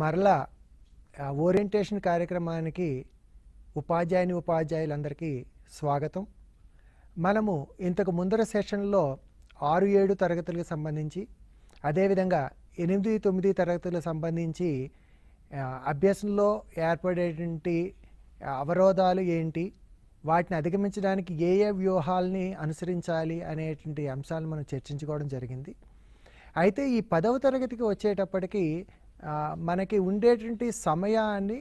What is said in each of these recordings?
మరలా ఓరియంటేషన్ కార్యక్రమానికి ఉపాధ్యాయుని ఉపాధ్యాయులందరికీ స్వాగతం మనము ఇంతకు ముందర సెషన్లో ఆరు ఏడు తరగతులకు సంబంధించి అదేవిధంగా ఎనిమిది తొమ్మిది తరగతులకు సంబంధించి అభ్యాసంలో ఏర్పడేటువంటి అవరోధాలు ఏంటి వాటిని అధిగమించడానికి ఏ ఏ వ్యూహాలని అనుసరించాలి అనేటువంటి అంశాలను మనం చర్చించుకోవడం జరిగింది అయితే ఈ పదవ తరగతికి వచ్చేటప్పటికీ మనకి ఉండేటువంటి సమయాన్ని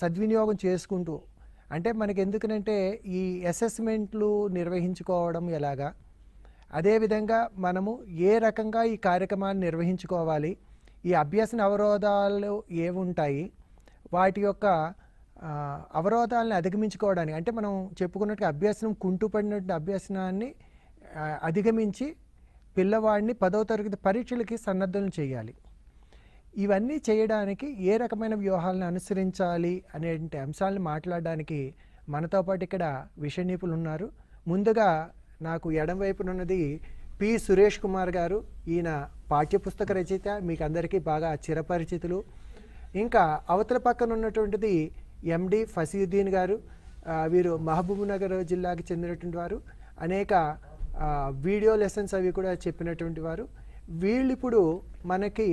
సద్వినియోగం చేసుకుంటూ అంటే మనకి ఎందుకనంటే ఈ అసెస్మెంట్లు నిర్వహించుకోవడం ఎలాగా అదేవిధంగా మనము ఏ రకంగా ఈ కార్యక్రమాన్ని నిర్వహించుకోవాలి ఈ అభ్యాస అవరోధాలు ఏముంటాయి వాటి యొక్క అవరోధాలను అధిగమించుకోవడానికి అంటే మనం చెప్పుకున్నట్టు అభ్యసనం కుంటుపడినటువంటి అభ్యసనాన్ని అధిగమించి పిల్లవాడిని పదవ తరగతి పరీక్షలకి సన్నద్ధం చేయాలి ఇవన్నీ చేయడానికి ఏ రకమైన వ్యూహాలను అనుసరించాలి అనే అంశాలను మాట్లాడడానికి మనతో పాటు ఇక్కడ విషయ నిపుణులు ఉన్నారు ముందుగా నాకు ఎడం వైపున ఉన్నది పి సురేష్ కుమార్ గారు ఈయన పాఠ్యపుస్తక రచయిత మీకు అందరికీ బాగా చిరపరిచితులు ఇంకా అవతల పక్కన ఉన్నటువంటిది ఎండి ఫసీద్దీన్ గారు వీరు మహబూబ్నగర్ జిల్లాకి చెందినటువంటి వారు అనేక వీడియో లెసన్స్ అవి కూడా చెప్పినటువంటి వారు వీళ్ళిప్పుడు మనకి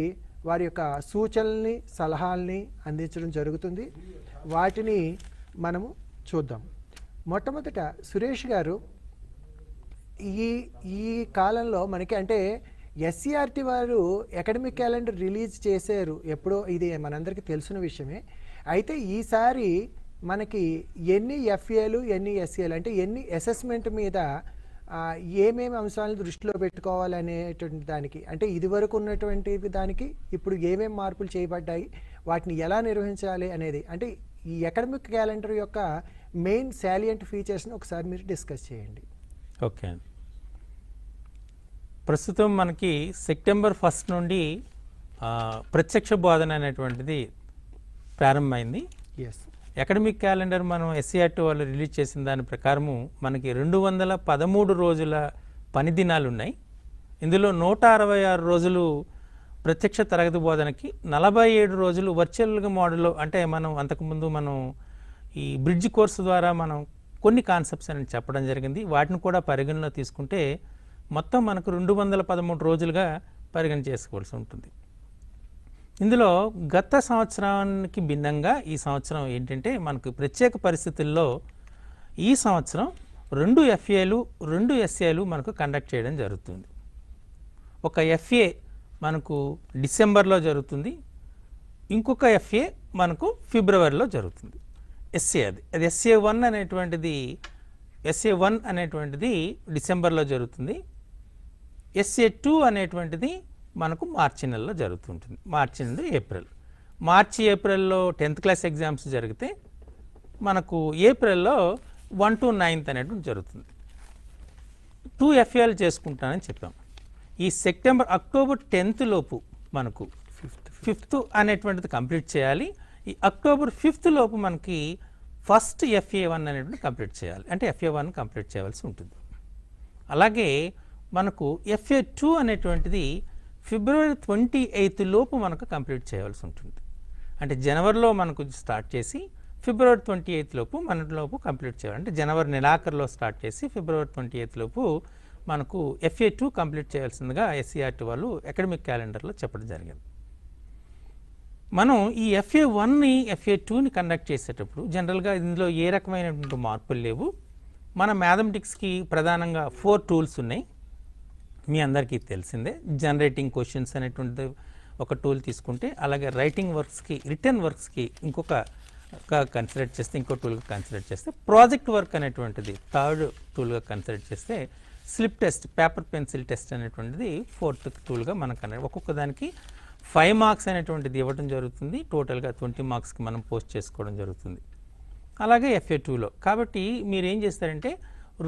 వారి యొక్క సూచనల్ని సలహాల్ని అందించడం జరుగుతుంది వాటిని మనము చూద్దాం మొట్టమొదట సురేష్ గారు ఈ ఈ కాలంలో మనకి అంటే ఎస్సీఆర్టీ వారు అకాడమిక్ క్యాలెండర్ రిలీజ్ చేశారు ఎప్పుడో ఇది మనందరికీ తెలిసిన విషయమే అయితే ఈసారి మనకి ఎన్ని ఎఫ్ఏలు ఎన్ని ఎస్సీఏలు అంటే ఎన్ని అసెస్మెంట్ మీద ఏమేమి అంశాలను దృష్టిలో పెట్టుకోవాలనేటువంటి దానికి అంటే ఇదివరకు ఉన్నటువంటి దానికి ఇప్పుడు ఏమేమి మార్పులు చేయబడ్డాయి వాటిని ఎలా నిర్వహించాలి అనేది అంటే ఈ అకాడమిక్ క్యాలెండర్ యొక్క మెయిన్ శాలియంట్ ఫీచర్స్ని ఒకసారి మీరు డిస్కస్ చేయండి ఓకే ప్రస్తుతం మనకి సెప్టెంబర్ ఫస్ట్ నుండి ప్రత్యక్ష బోధన అనేటువంటిది ప్రారంభమైంది ఎస్ అకాడమిక్ క్యాలెండర్ మనం ఎస్సీఆర్టీ వాళ్ళు రిలీజ్ చేసిన దాని ప్రకారము మనకి రెండు వందల పదమూడు రోజుల పని దినాలు ఉన్నాయి ఇందులో నూట అరవై ఆరు రోజులు ప్రత్యక్ష తరగతి బోధనకి నలభై ఏడు రోజులు వర్చువల్గా మోడల్లో అంటే మనం అంతకుముందు మనం ఈ బ్రిడ్జ్ కోర్సు ద్వారా మనం కొన్ని కాన్సెప్ట్స్ అని చెప్పడం జరిగింది వాటిని కూడా పరిగణలో తీసుకుంటే మొత్తం మనకు రెండు వందల పదమూడు రోజులుగా పరిగణ చేసుకోవాల్సి ఉంటుంది ఇందులో గత సంవత్సరానికి భిన్నంగా ఈ సంవత్సరం ఏంటంటే మనకు ప్రత్యేక పరిస్థితుల్లో ఈ సంవత్సరం రెండు ఎఫ్ఏలు రెండు ఎస్ఏలు మనకు కండక్ట్ చేయడం జరుగుతుంది ఒక ఎఫ్ఏ మనకు డిసెంబర్లో జరుగుతుంది ఇంకొక ఎఫ్ఏ మనకు ఫిబ్రవరిలో జరుగుతుంది ఎస్ఏ అది అది ఎస్ఏ వన్ అనేటువంటిది ఎస్ఏ వన్ అనేటువంటిది డిసెంబర్లో జరుగుతుంది ఎస్ఏ టూ అనేటువంటిది మనకు మార్చి నెలలో జరుగుతుంటుంది మార్చి నుండి ఏప్రిల్ మార్చి ఏప్రిల్లో టెన్త్ క్లాస్ ఎగ్జామ్స్ జరిగితే మనకు ఏప్రిల్లో వన్ టు నైన్త్ అనేటువంటి జరుగుతుంది టూ ఎఫ్ఏల్ చేసుకుంటానని చెప్పాం ఈ సెప్టెంబర్ అక్టోబర్ టెన్త్ లోపు మనకు ఫిఫ్త్ ఫిఫ్త్ అనేటువంటిది కంప్లీట్ చేయాలి ఈ అక్టోబర్ ఫిఫ్త్ లోపు మనకి ఫస్ట్ ఎఫ్ఏ వన్ అనేటువంటి కంప్లీట్ చేయాలి అంటే ఎఫ్ఏ వన్ కంప్లీట్ చేయవలసి ఉంటుంది అలాగే మనకు ఎఫ్ఏ టూ అనేటువంటిది ఫిబ్రవరి ట్వంటీ ఎయిత్ లోపు మనకు కంప్లీట్ చేయవలసి ఉంటుంది అంటే జనవరిలో మనకు స్టార్ట్ చేసి ఫిబ్రవరి ట్వంటీ ఎయిత్ లోపు మన లోపు కంప్లీట్ చేయాలి అంటే జనవరి నెలాఖరులో స్టార్ట్ చేసి ఫిబ్రవరి ట్వంటీ ఎయిత్ లోపు మనకు ఎఫ్ఏ టూ కంప్లీట్ చేయాల్సిందిగా ఎస్సీఆర్టీ వాళ్ళు అకాడమిక్ క్యాలెండర్లో చెప్పడం జరిగింది మనం ఈ ఎఫ్ఏ వన్ని ఎఫ్ఏ టూని కండక్ట్ చేసేటప్పుడు జనరల్గా ఇందులో ఏ రకమైనటువంటి మార్పులు లేవు మన మ్యాథమెటిక్స్కి ప్రధానంగా ఫోర్ టూల్స్ ఉన్నాయి మీ అందరికీ తెలిసిందే జనరేటింగ్ క్వశ్చన్స్ అనేటువంటి ఒక టూల్ తీసుకుంటే అలాగే రైటింగ్ వర్క్స్కి రిటర్న్ వర్క్స్కి ఇంకొక కన్సిడర్ చేస్తే ఇంకో టూల్గా కన్సిడర్ చేస్తే ప్రాజెక్ట్ వర్క్ అనేటువంటిది థర్డ్ టూల్గా కన్సిడర్ చేస్తే slip test paper pencil test అనేటువంటిది ఫోర్త్ టూల్గా మనకు ఒక్కొక్క దానికి ఫైవ్ మార్క్స్ అనేటువంటిది ఇవ్వడం జరుగుతుంది టోటల్గా ట్వంటీ మార్క్స్కి మనం పోస్ట్ చేసుకోవడం జరుగుతుంది అలాగే ఎఫ్ఏ టూలో కాబట్టి మీరు ఏం చేస్తారంటే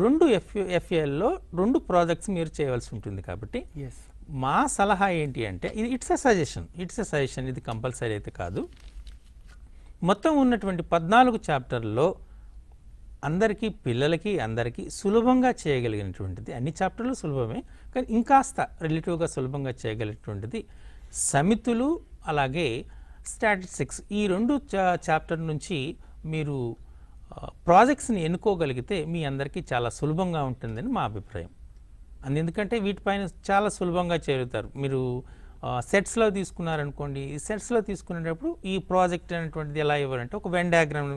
రెండు ఎఫ్ ఎఫ్ఏఎల్లో రెండు ప్రాజెక్ట్స్ మీరు చేయవలసి ఉంటుంది కాబట్టి మా సలహా ఏంటి అంటే ఇది it's a suggestion it's a suggestion ఇది కంపల్సరీ అయితే కాదు మొత్తం ఉన్నటువంటి పద్నాలుగు చాప్టర్లో అందరికీ పిల్లలకి అందరికీ సులభంగా చేయగలిగినటువంటిది అన్ని చాప్టర్లు సులభమే కానీ ఇంకాస్త రిలేటివ్గా సులభంగా చేయగలిగినటువంటిది సమితులు అలాగే స్టాటిస్టిక్స్ ఈ రెండు చాప్టర్ నుంచి మీరు ప్రాజెక్ట్స్ని ఎన్నుకోగలిగితే మీ అందరికీ చాలా సులభంగా ఉంటుందని మా అభిప్రాయం అది ఎందుకంటే వీటిపైన చాలా సులభంగా చేరుతారు మీరు సెట్స్లో తీసుకున్నారనుకోండి ఈ సెట్స్లో తీసుకునేటప్పుడు ఈ ప్రాజెక్ట్ అనేటువంటిది ఎలా ఇవ్వాలంటే ఒక వెన్ డయాగ్రామ్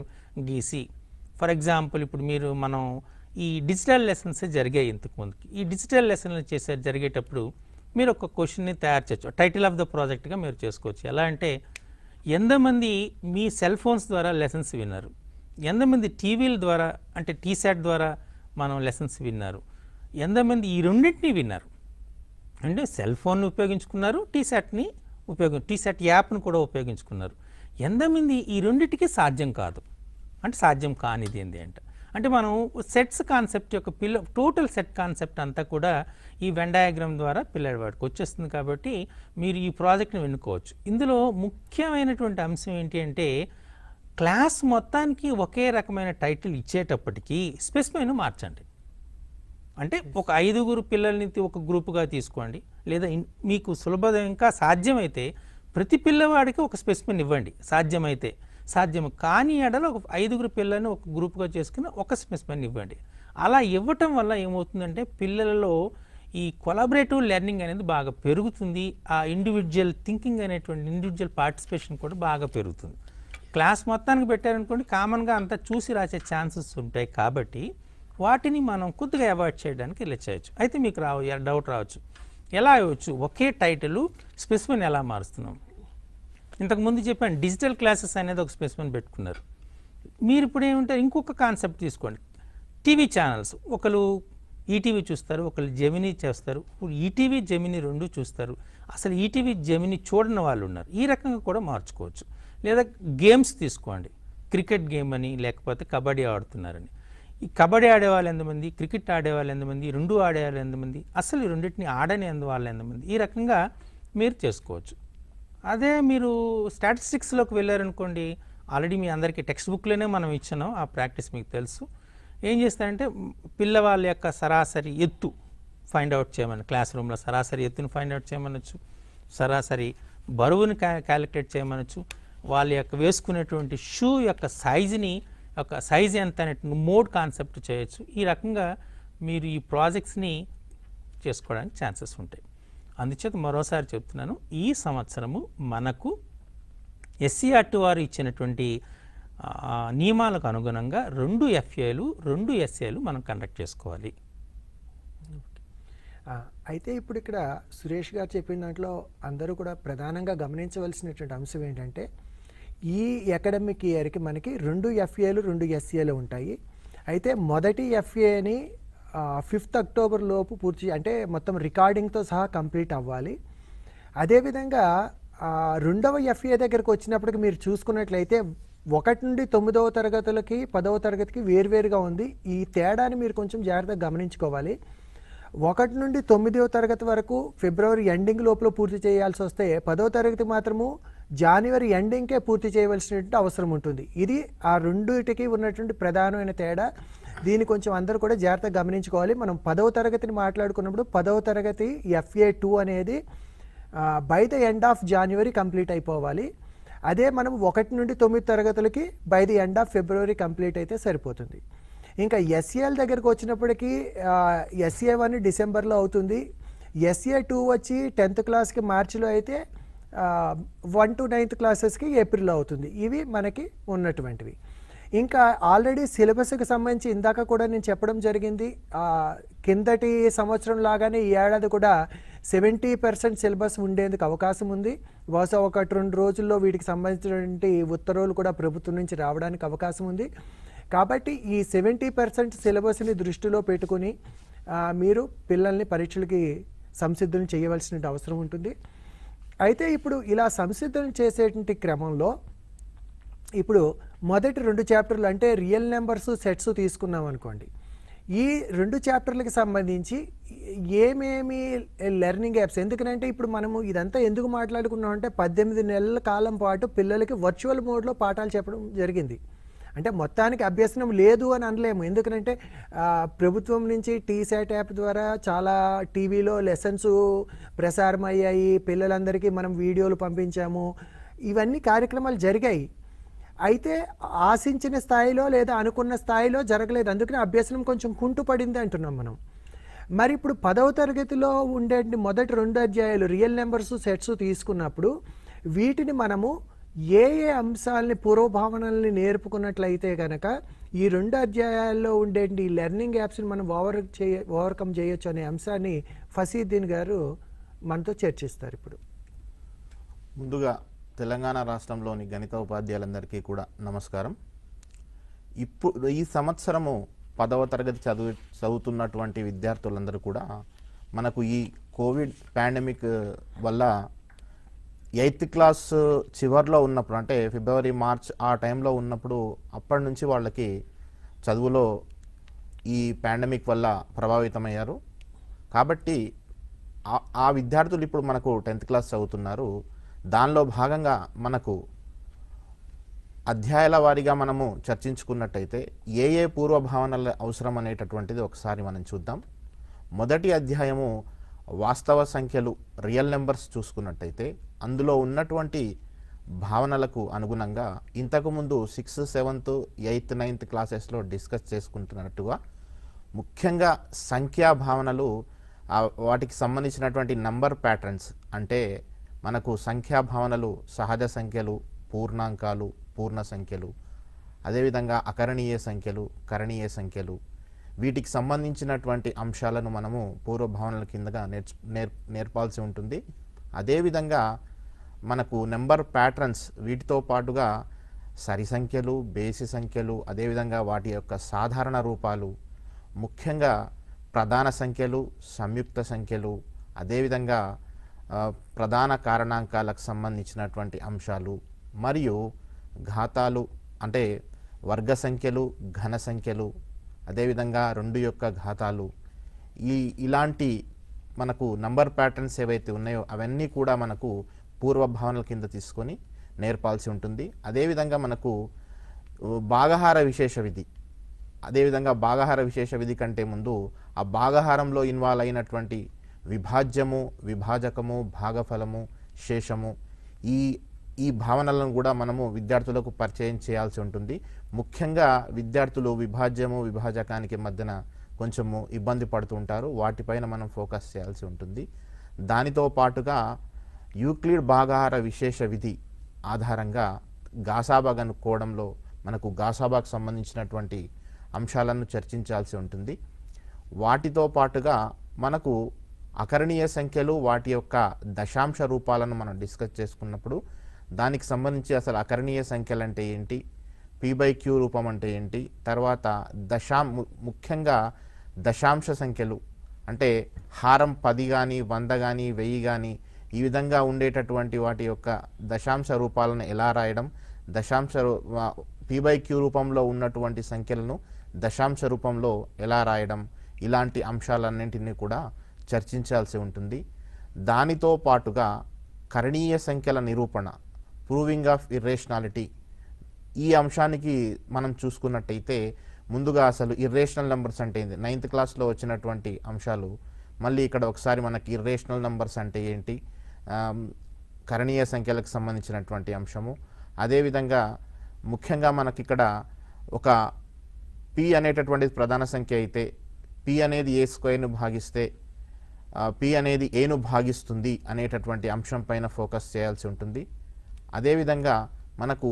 గీసి ఫర్ ఎగ్జాంపుల్ ఇప్పుడు మీరు మనం ఈ డిజిటల్ లెసన్స్ జరిగాయి ఇంతకుముందుకి ఈ డిజిటల్ లెసన్లు చేసే జరిగేటప్పుడు మీరు ఒక క్వశ్చన్ని తయారు చేయొచ్చు టైటిల్ ఆఫ్ ద ప్రాజెక్ట్గా మీరు చేసుకోవచ్చు ఎలా అంటే ఎంతమంది మీ సెల్ ఫోన్స్ ద్వారా లెసన్స్ విన్నారు ఎంతమంది టీవీల ద్వారా అంటే టీశాట్ ద్వారా మనం లెసన్స్ విన్నారు ఎంతమంది ఈ రెండింటినీ విన్నారు అంటే సెల్ ఫోన్ని ఉపయోగించుకున్నారు టీశాట్ని ఉపయోగం టీశాట్ యాప్ను కూడా ఉపయోగించుకున్నారు ఎంతమంది ఈ రెండింటికి సాధ్యం కాదు అంటే సాధ్యం కానిది ఏంటి అంటే అంటే మనం సెట్స్ కాన్సెప్ట్ యొక్క పిల్ల టోటల్ సెట్ కాన్సెప్ట్ అంతా కూడా ఈ వెండాయాగ్రామ్ ద్వారా ద్వారా వాడికి వచ్చేస్తుంది కాబట్టి మీరు ఈ ప్రాజెక్ట్ని వెనుకోవచ్చు ఇందులో ముఖ్యమైనటువంటి అంశం ఏంటి అంటే క్లాస్ మొత్తానికి ఒకే రకమైన టైటిల్ ఇచ్చేటప్పటికీ స్పెసిఫైను మార్చండి అంటే ఒక ఐదుగురు పిల్లల్ని ఒక గ్రూపుగా తీసుకోండి లేదా మీకు సులభం ఇంకా సాధ్యమైతే ప్రతి పిల్లవాడికి ఒక స్పెసిఫైన్ ఇవ్వండి సాధ్యమైతే సాధ్యం కాని ఎడలో ఒక ఐదుగురు పిల్లల్ని ఒక గ్రూప్గా చేసుకుని ఒక స్పెసిఫైన్ ఇవ్వండి అలా ఇవ్వటం వల్ల ఏమవుతుందంటే పిల్లలలో ఈ కొలాబరేటివ్ లెర్నింగ్ అనేది బాగా పెరుగుతుంది ఆ ఇండివిజువల్ థింకింగ్ అనేటువంటి ఇండివిజువల్ పార్టిసిపేషన్ కూడా బాగా పెరుగుతుంది క్లాస్ మొత్తానికి పెట్టారనుకోండి కామన్గా అంతా చూసి రాసే ఛాన్సెస్ ఉంటాయి కాబట్టి వాటిని మనం కొద్దిగా అవాయిడ్ చేయడానికి ఇలా చేయొచ్చు అయితే మీకు రావు డౌట్ రావచ్చు ఎలా అవ్వచ్చు ఒకే టైటిల్ స్పెసిఫిన్ ఎలా మారుస్తున్నాం ఇంతకుముందు చెప్పాను డిజిటల్ క్లాసెస్ అనేది ఒక స్పెసిఫిన్ పెట్టుకున్నారు మీరు ఇప్పుడు ఏమంటారు ఇంకొక కాన్సెప్ట్ తీసుకోండి టీవీ ఛానల్స్ ఒకరు ఈటీవీ చూస్తారు ఒకరు జెమినీ చేస్తారు ఇప్పుడు ఈటీవీ జెమినీ రెండు చూస్తారు అసలు ఈటీవీ జెమినీ చూడని వాళ్ళు ఉన్నారు ఈ రకంగా కూడా మార్చుకోవచ్చు లేదా గేమ్స్ తీసుకోండి క్రికెట్ గేమ్ అని లేకపోతే కబడ్డీ ఆడుతున్నారని ఈ కబడ్డీ ఆడేవాళ్ళు ఎంతమంది క్రికెట్ ఆడేవాళ్ళు ఎంతమంది రెండు ఆడేవాళ్ళు ఎంతమంది అసలు ఈ రెండింటిని ఆడని వాళ్ళు ఎంతమంది ఈ రకంగా మీరు చేసుకోవచ్చు అదే మీరు స్టాటిస్టిక్స్లోకి వెళ్ళారనుకోండి ఆల్రెడీ మీ అందరికీ టెక్స్ట్ బుక్లోనే మనం ఇచ్చినాం ఆ ప్రాక్టీస్ మీకు తెలుసు ఏం చేస్తారంటే పిల్లవాళ్ళ యొక్క సరాసరి ఎత్తు ఫైండ్ అవుట్ చేయమని క్లాస్ రూమ్లో సరాసరి ఎత్తుని ఫైండ్ అవుట్ చేయమనొచ్చు సరాసరి బరువుని క్యాలిక్యులేట్ చేయమనొచ్చు వాళ్ళ యొక్క వేసుకునేటువంటి షూ యొక్క సైజుని యొక్క సైజ్ ఎంత అనేటువంటి మోడ్ కాన్సెప్ట్ చేయొచ్చు ఈ రకంగా మీరు ఈ ప్రాజెక్ట్స్ని చేసుకోవడానికి ఛాన్సెస్ ఉంటాయి అందుచేత మరోసారి చెప్తున్నాను ఈ సంవత్సరము మనకు ఎస్సీఆర్టీ వారు ఇచ్చినటువంటి నియమాలకు అనుగుణంగా రెండు ఎఫ్ఏలు రెండు ఎస్ఏలు మనం కండక్ట్ చేసుకోవాలి అయితే ఇప్పుడు ఇక్కడ సురేష్ గారు చెప్పిన దాంట్లో అందరూ కూడా ప్రధానంగా గమనించవలసినటువంటి అంశం ఏంటంటే ఈ అకాడమిక్ ఇయర్కి మనకి రెండు ఎఫ్ఏలు రెండు ఎస్ఏలు ఉంటాయి అయితే మొదటి ఎఫ్ఏని ఫిఫ్త్ అక్టోబర్ లోపు పూర్తి అంటే మొత్తం రికార్డింగ్తో సహా కంప్లీట్ అవ్వాలి అదేవిధంగా రెండవ ఎఫ్ఏ దగ్గరకు వచ్చినప్పటికి మీరు చూసుకున్నట్లయితే ఒకటి నుండి తొమ్మిదవ తరగతులకి పదవ తరగతికి వేరువేరుగా ఉంది ఈ తేడాని మీరు కొంచెం జాగ్రత్తగా గమనించుకోవాలి ఒకటి నుండి తొమ్మిదవ తరగతి వరకు ఫిబ్రవరి ఎండింగ్ లోపల పూర్తి చేయాల్సి వస్తే పదవ తరగతి మాత్రము జనవరి ఎండింగ్కే పూర్తి చేయవలసినటువంటి అవసరం ఉంటుంది ఇది ఆ రెండుటికి ఉన్నటువంటి ప్రధానమైన తేడా దీన్ని కొంచెం అందరూ కూడా జాగ్రత్తగా గమనించుకోవాలి మనం పదవ తరగతిని మాట్లాడుకున్నప్పుడు పదవ తరగతి ఎఫ్ఏ టూ అనేది by the end of January complete అయిపోవాలి అదే మనం ఒకటి నుండి తొమ్మిది తరగతులకి by the end of February complete అయితే సరిపోతుంది ఇంకా ఎస్ఏఎల్ e దగ్గరకు వచ్చినప్పటికీ ఎస్ఏ వన్ e డిసెంబర్లో అవుతుంది ఎస్ఏ e టూ వచ్చి టెన్త్ క్లాస్కి మార్చిలో అయితే వన్ టు నైన్త్ క్లాసెస్కి ఏప్రిల్ అవుతుంది ఇవి మనకి ఉన్నటువంటివి ఇంకా ఆల్రెడీ సిలబస్కి సంబంధించి ఇందాక కూడా నేను చెప్పడం జరిగింది కిందటి సంవత్సరం లాగానే ఈ ఏడాది కూడా సెవెంటీ పర్సెంట్ సిలబస్ ఉండేందుకు అవకాశం ఉంది బహుశా ఒకటి రెండు రోజుల్లో వీటికి సంబంధించినటువంటి ఉత్తర్వులు కూడా ప్రభుత్వం నుంచి రావడానికి అవకాశం ఉంది కాబట్టి ఈ సెవెంటీ పర్సెంట్ సిలబస్ని దృష్టిలో పెట్టుకుని మీరు పిల్లల్ని పరీక్షలకి సంసిద్ధం చేయవలసిన అవసరం ఉంటుంది అయితే ఇప్పుడు ఇలా సంసిద్ధం చేసేటువంటి క్రమంలో ఇప్పుడు మొదటి రెండు చాప్టర్లు అంటే రియల్ నెంబర్స్ సెట్స్ తీసుకున్నాం అనుకోండి ఈ రెండు చాప్టర్లకు సంబంధించి ఏమేమి లెర్నింగ్ యాప్స్ ఎందుకంటే ఇప్పుడు మనము ఇదంతా ఎందుకు మాట్లాడుకున్నాం అంటే పద్దెనిమిది నెలల కాలం పాటు పిల్లలకి వర్చువల్ మోడ్లో పాఠాలు చెప్పడం జరిగింది అంటే మొత్తానికి అభ్యసనం లేదు అని అనలేము ఎందుకంటే ప్రభుత్వం నుంచి టీసెట్ యాప్ ద్వారా చాలా టీవీలో లెసన్స్ ప్రసారం అయ్యాయి పిల్లలందరికీ మనం వీడియోలు పంపించాము ఇవన్నీ కార్యక్రమాలు జరిగాయి అయితే ఆశించిన స్థాయిలో లేదా అనుకున్న స్థాయిలో జరగలేదు అందుకని అభ్యసనం కొంచెం కుంటుపడింది అంటున్నాం మనం మరి ఇప్పుడు పదవ తరగతిలో ఉండే మొదటి రెండు అధ్యాయాలు రియల్ నెంబర్స్ సెట్స్ తీసుకున్నప్పుడు వీటిని మనము ఏ ఏ అంశాలని పూర్వభావనల్ని నేర్పుకున్నట్లయితే కనుక ఈ రెండు అధ్యాయాల్లో ఉండే ఈ లెర్నింగ్ యాప్స్ని మనం ఓవర్ చేయ ఓవర్కమ్ చేయొచ్చు అనే అంశాన్ని ఫసీద్దీన్ గారు మనతో చర్చిస్తారు ఇప్పుడు ముందుగా తెలంగాణ రాష్ట్రంలోని గణిత ఉపాధ్యాయులందరికీ కూడా నమస్కారం ఇప్పుడు ఈ సంవత్సరము పదవ తరగతి చదువు చదువుతున్నటువంటి విద్యార్థులందరూ కూడా మనకు ఈ కోవిడ్ పాండమిక్ వల్ల ఎయిత్ క్లాస్ చివరిలో ఉన్నప్పుడు అంటే ఫిబ్రవరి మార్చ్ ఆ టైంలో ఉన్నప్పుడు అప్పటి నుంచి వాళ్ళకి చదువులో ఈ పాండమిక్ వల్ల ప్రభావితమయ్యారు కాబట్టి ఆ విద్యార్థులు ఇప్పుడు మనకు టెన్త్ క్లాస్ చదువుతున్నారు దానిలో భాగంగా మనకు అధ్యాయాల వారీగా మనము చర్చించుకున్నట్టయితే ఏ ఏ పూర్వ భావనల అవసరం అనేటటువంటిది ఒకసారి మనం చూద్దాం మొదటి అధ్యాయము వాస్తవ సంఖ్యలు రియల్ నెంబర్స్ చూసుకున్నట్టయితే అందులో ఉన్నటువంటి భావనలకు అనుగుణంగా ఇంతకుముందు సిక్స్త్ సెవెంత్ ఎయిత్ నైన్త్ క్లాసెస్లో డిస్కస్ చేసుకుంటున్నట్టుగా ముఖ్యంగా సంఖ్యా భావనలు వాటికి సంబంధించినటువంటి నంబర్ ప్యాటర్న్స్ అంటే మనకు సంఖ్యా భావనలు సహజ సంఖ్యలు పూర్ణాంకాలు పూర్ణ సంఖ్యలు అదేవిధంగా అకరణీయ సంఖ్యలు కరణీయ సంఖ్యలు వీటికి సంబంధించినటువంటి అంశాలను మనము పూర్వభావనల కిందగా నేర్చు నేర్ నేర్పాల్సి ఉంటుంది అదేవిధంగా మనకు నెంబర్ ప్యాటర్న్స్ వీటితో పాటుగా సరి సంఖ్యలు బేసి సంఖ్యలు అదేవిధంగా వాటి యొక్క సాధారణ రూపాలు ముఖ్యంగా ప్రధాన సంఖ్యలు సంయుక్త సంఖ్యలు అదేవిధంగా ప్రధాన కారణాంకాలకు సంబంధించినటువంటి అంశాలు మరియు ఘాతాలు అంటే వర్గ సంఖ్యలు ఘన సంఖ్యలు అదేవిధంగా రెండు యొక్క ఘాతాలు ఈ ఇలాంటి మనకు నంబర్ ప్యాటర్న్స్ ఏవైతే ఉన్నాయో అవన్నీ కూడా మనకు పూర్వభావనల కింద తీసుకొని నేర్పాల్సి ఉంటుంది అదేవిధంగా మనకు భాగహార విశేష విధి అదేవిధంగా భాగహార విశేష విధి కంటే ముందు ఆ భాగహారంలో ఇన్వాల్వ్ అయినటువంటి విభాజ్యము విభాజకము భాగఫలము శేషము ఈ ఈ భావనలను కూడా మనము విద్యార్థులకు పరిచయం చేయాల్సి ఉంటుంది ముఖ్యంగా విద్యార్థులు విభాజ్యము విభాజకానికి మధ్యన కొంచెము ఇబ్బంది పడుతుంటారు వాటిపైన మనం ఫోకస్ చేయాల్సి ఉంటుంది దానితో పాటుగా యూక్లిడ్ భాగాహార విశేష విధి ఆధారంగా గాసాబాగ్ అనుకోవడంలో మనకు గాసాబాగ్ సంబంధించినటువంటి అంశాలను చర్చించాల్సి ఉంటుంది వాటితో పాటుగా మనకు అకరణీయ సంఖ్యలు వాటి యొక్క దశాంశ రూపాలను మనం డిస్కస్ చేసుకున్నప్పుడు దానికి సంబంధించి అసలు అకరణీయ సంఖ్యలు అంటే ఏంటి పీబై బై క్యూ రూపం అంటే ఏంటి తర్వాత దశా ముఖ్యంగా దశాంశ సంఖ్యలు అంటే హారం పది కానీ వంద కానీ వెయ్యి కానీ ఈ విధంగా ఉండేటటువంటి వాటి యొక్క దశాంశ రూపాలను ఎలా రాయడం దశాంశ పీ బై క్యూ రూపంలో ఉన్నటువంటి సంఖ్యలను దశాంశ రూపంలో ఎలా రాయడం ఇలాంటి అంశాలన్నింటినీ కూడా చర్చించాల్సి ఉంటుంది దానితో పాటుగా కరణీయ సంఖ్యల నిరూపణ ప్రూవింగ్ ఆఫ్ ఇర్రేషనాలిటీ ఈ అంశానికి మనం చూసుకున్నట్టయితే ముందుగా అసలు ఇర్రేషనల్ నెంబర్స్ అంటే ఏంటి నైన్త్ క్లాస్లో వచ్చినటువంటి అంశాలు మళ్ళీ ఇక్కడ ఒకసారి మనకి ఇర్రేషనల్ నెంబర్స్ అంటే ఏంటి కరణీయ సంఖ్యలకు సంబంధించినటువంటి అంశము అదేవిధంగా ముఖ్యంగా మనకి ఇక్కడ ఒక పి అనేటటువంటిది ప్రధాన సంఖ్య అయితే పి అనేది ఏ స్క్వేర్ను భాగిస్తే పి అనేది ఏను భాగిస్తుంది అనేటటువంటి అంశం పైన ఫోకస్ చేయాల్సి ఉంటుంది అదేవిధంగా మనకు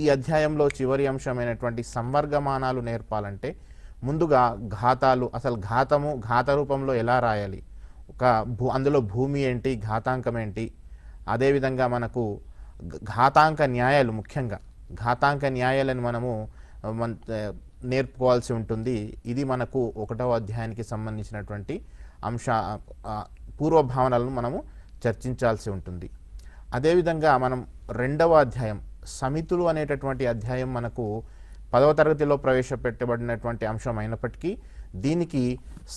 ఈ అధ్యాయంలో చివరి అంశమైనటువంటి సంవర్గమానాలు నేర్పాలంటే ముందుగా ఘాతాలు అసలు ఘాతము ఘాత రూపంలో ఎలా రాయాలి ఒక భూ అందులో భూమి ఏంటి ఘాతాంకం ఏంటి అదేవిధంగా మనకు ఘాతాంక న్యాయాలు ముఖ్యంగా ఘాతాంక న్యాయాలను మనము నేర్పుకోవాల్సి ఉంటుంది ఇది మనకు ఒకటవ అధ్యాయానికి సంబంధించినటువంటి అంశ పూర్వభావనలను మనము చర్చించాల్సి ఉంటుంది అదేవిధంగా మనం రెండవ అధ్యాయం సమితులు అనేటటువంటి అధ్యాయం మనకు పదవ తరగతిలో ప్రవేశపెట్టబడినటువంటి అంశం అయినప్పటికీ దీనికి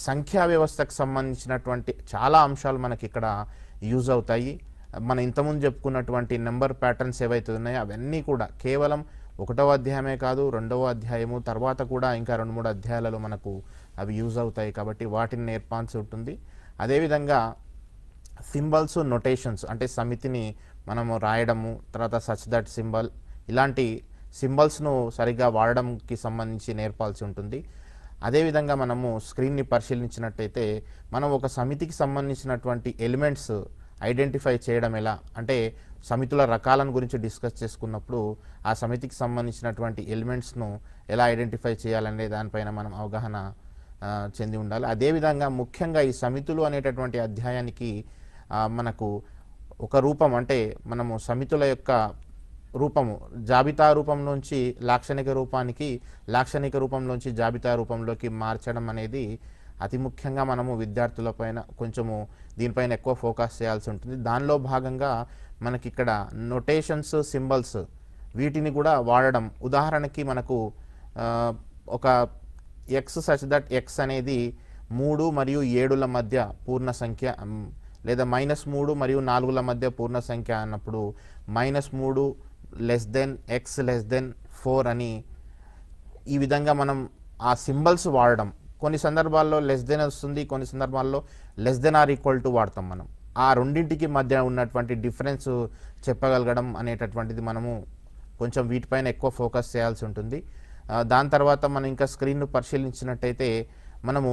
సంఖ్యా వ్యవస్థకు సంబంధించినటువంటి చాలా అంశాలు మనకి ఇక్కడ యూజ్ అవుతాయి మనం ఇంతకుముందు చెప్పుకున్నటువంటి నెంబర్ ప్యాటర్న్స్ ఏవైతే ఉన్నాయో అవన్నీ కూడా కేవలం ఒకటవ అధ్యాయమే కాదు రెండవ అధ్యాయము తర్వాత కూడా ఇంకా రెండు మూడు అధ్యాయాలలో మనకు అవి యూజ్ అవుతాయి కాబట్టి వాటిని నేర్పాల్సి ఉంటుంది అదేవిధంగా సింబల్స్ నొటేషన్స్ అంటే సమితిని మనము రాయడము తర్వాత సచ్ దట్ సింబల్ ఇలాంటి సింబల్స్ను సరిగ్గా వాడడంకి సంబంధించి నేర్పాల్సి ఉంటుంది అదేవిధంగా మనము స్క్రీన్ని పరిశీలించినట్టయితే మనం ఒక సమితికి సంబంధించినటువంటి ఎలిమెంట్స్ ఐడెంటిఫై చేయడం ఎలా అంటే సమితుల రకాలను గురించి డిస్కస్ చేసుకున్నప్పుడు ఆ సమితికి సంబంధించినటువంటి ఎలిమెంట్స్ను ఎలా ఐడెంటిఫై చేయాలనే దానిపైన మనం అవగాహన చెంది ఉండాలి అదేవిధంగా ముఖ్యంగా ఈ సమితులు అనేటటువంటి అధ్యాయానికి మనకు ఒక రూపం అంటే మనము సమితుల యొక్క రూపము జాబితా రూపంలోంచి లాక్షణిక రూపానికి లాక్షణిక రూపంలోంచి జాబితా రూపంలోకి మార్చడం అనేది అతి ముఖ్యంగా మనము విద్యార్థుల పైన కొంచెము దీనిపైన ఎక్కువ ఫోకస్ చేయాల్సి ఉంటుంది దానిలో భాగంగా మనకి ఇక్కడ నొటేషన్స్ సింబల్స్ వీటిని కూడా వాడడం ఉదాహరణకి మనకు ఒక ఎక్స్ సచ్ దట్ ఎక్స్ అనేది మూడు మరియు ఏడుల మధ్య పూర్ణ సంఖ్య లేదా మైనస్ మూడు మరియు నాలుగుల మధ్య పూర్ణ సంఖ్య అన్నప్పుడు మైనస్ మూడు less than x less than four అని ఈ విధంగా మనం ఆ సింబల్స్ వాడడం కొన్ని సందర్భాల్లో లెస్ దెన్ వస్తుంది కొన్ని సందర్భాల్లో less than or equal to వాడతాం మనం ఆ రెండింటికి మధ్య ఉన్నటువంటి డిఫరెన్స్ చెప్పగలగడం అనేటటువంటిది మనము కొంచెం వీటిపైన ఎక్కువ ఫోకస్ చేయాల్సి ఉంటుంది దాని తర్వాత మనం ఇంకా స్క్రీన్ను పరిశీలించినట్టయితే మనము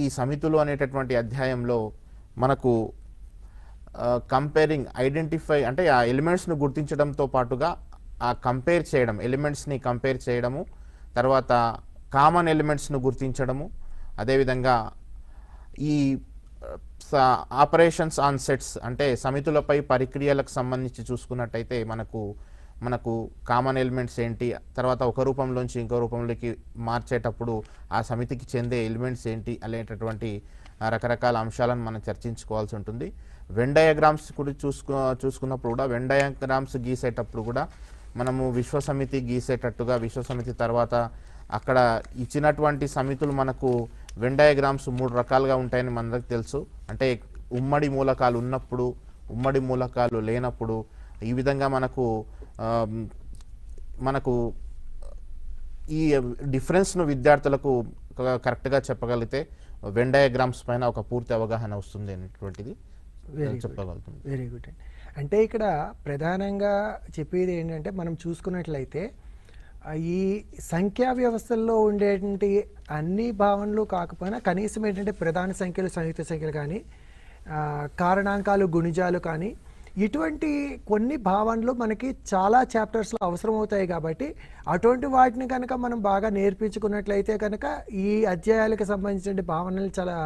ఈ సమితులు అనేటటువంటి అధ్యాయంలో మనకు కంపేరింగ్ ఐడెంటిఫై అంటే ఆ ఎలిమెంట్స్ను గుర్తించడంతో పాటుగా ఆ కంపేర్ చేయడం ఎలిమెంట్స్ని కంపేర్ చేయడము తర్వాత కామన్ ఎలిమెంట్స్ను గుర్తించడము అదేవిధంగా ఈ ఆపరేషన్స్ ఆన్ సెట్స్ అంటే సమితులపై పరిక్రియలకు సంబంధించి చూసుకున్నట్టయితే మనకు మనకు కామన్ ఎలిమెంట్స్ ఏంటి తర్వాత ఒక రూపంలోంచి ఇంకో రూపంలోకి మార్చేటప్పుడు ఆ సమితికి చెందే ఎలిమెంట్స్ ఏంటి అనేటటువంటి రకరకాల అంశాలను మనం చర్చించుకోవాల్సి ఉంటుంది వెన్ డయాగ్రామ్స్ కూడా చూసుకు చూసుకున్నప్పుడు కూడా వెన్ డయాగ్రామ్స్ గీసేటప్పుడు కూడా మనము విశ్వసమితి గీసేటట్టుగా విశ్వసమితి తర్వాత అక్కడ ఇచ్చినటువంటి సమితులు మనకు వెన్ డయాగ్రామ్స్ మూడు రకాలుగా ఉంటాయని మనందరికి తెలుసు అంటే ఉమ్మడి మూలకాలు ఉన్నప్పుడు ఉమ్మడి మూలకాలు లేనప్పుడు ఈ విధంగా మనకు మనకు ఈ డిఫరెన్స్ను విద్యార్థులకు కరెక్ట్గా చెప్పగలిగితే వెన్ డయాగ్రామ్స్ పైన ఒక పూర్తి అవగాహన వస్తుంది అనేటువంటిది వెరీ చెప్పగలుగుతాం వెరీ గుడ్ అండి అంటే ఇక్కడ ప్రధానంగా చెప్పేది ఏంటంటే మనం చూసుకున్నట్లయితే ఈ సంఖ్యా వ్యవస్థల్లో ఉండేటువంటి అన్ని భావనలు కాకపోయినా కనీసం ఏంటంటే ప్రధాన సంఖ్యలు సంయుక్త సంఖ్యలు కానీ కారణాంకాలు గుణిజాలు కానీ ఇటువంటి కొన్ని భావనలు మనకి చాలా చాప్టర్స్లో అవసరం అవుతాయి కాబట్టి అటువంటి వాటిని కనుక మనం బాగా నేర్పించుకున్నట్లయితే కనుక ఈ అధ్యాయాలకు సంబంధించిన భావనలు చాలా